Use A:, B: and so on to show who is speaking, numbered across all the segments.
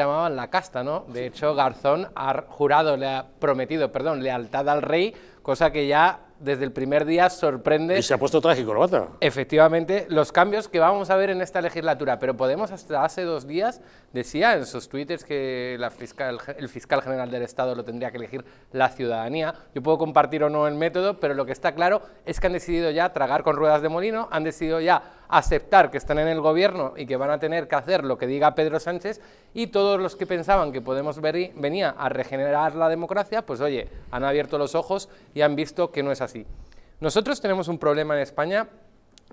A: llamaban la casta, ¿no? De hecho, Garzón ha jurado, le ha prometido, perdón, lealtad al rey cosa que ya desde el primer día sorprende. Y se ha puesto trágico y corbata. Efectivamente, los cambios que vamos a ver en esta legislatura, pero Podemos hasta hace dos días decía en sus twitters que la fiscal, el fiscal general del Estado lo tendría que elegir la ciudadanía. Yo puedo compartir o no el método, pero lo que está claro es que han decidido ya tragar con ruedas de molino, han decidido ya aceptar que están en el gobierno y que van a tener que hacer lo que diga Pedro Sánchez y todos los que pensaban que Podemos venía a regenerar la democracia, pues oye, han abierto los ojos y han visto que no es así. Nosotros tenemos un problema en España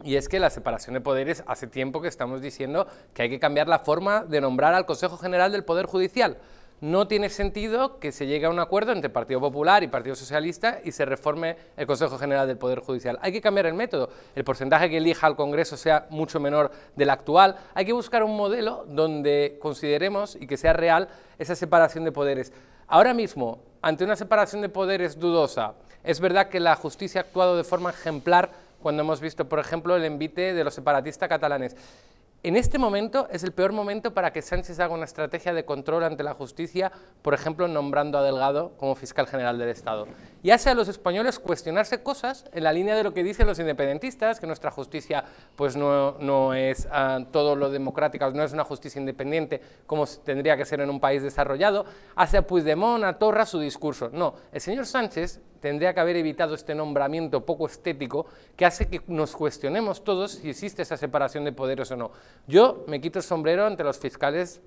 A: y es que la separación de poderes hace tiempo que estamos diciendo que hay que cambiar la forma de nombrar al Consejo General del Poder Judicial. No tiene sentido que se llegue a un acuerdo entre Partido Popular y Partido Socialista y se reforme el Consejo General del Poder Judicial. Hay que cambiar el método. El porcentaje que elija al Congreso sea mucho menor del actual. Hay que buscar un modelo donde consideremos y que sea real esa separación de poderes. Ahora mismo, ante una separación de poderes dudosa, es verdad que la justicia ha actuado de forma ejemplar cuando hemos visto, por ejemplo, el envite de los separatistas catalanes. En este momento es el peor momento para que Sánchez haga una estrategia de control ante la justicia, por ejemplo, nombrando a Delgado como fiscal general del Estado y hace a los españoles cuestionarse cosas en la línea de lo que dicen los independentistas, que nuestra justicia pues no, no es ah, todo lo democrática, no es una justicia independiente como tendría que ser en un país desarrollado, hace a Puigdemont, a Torra su discurso. No, el señor Sánchez tendría que haber evitado este nombramiento poco estético que hace que nos cuestionemos todos si existe esa separación de poderes o no. Yo me quito el sombrero ante los fiscales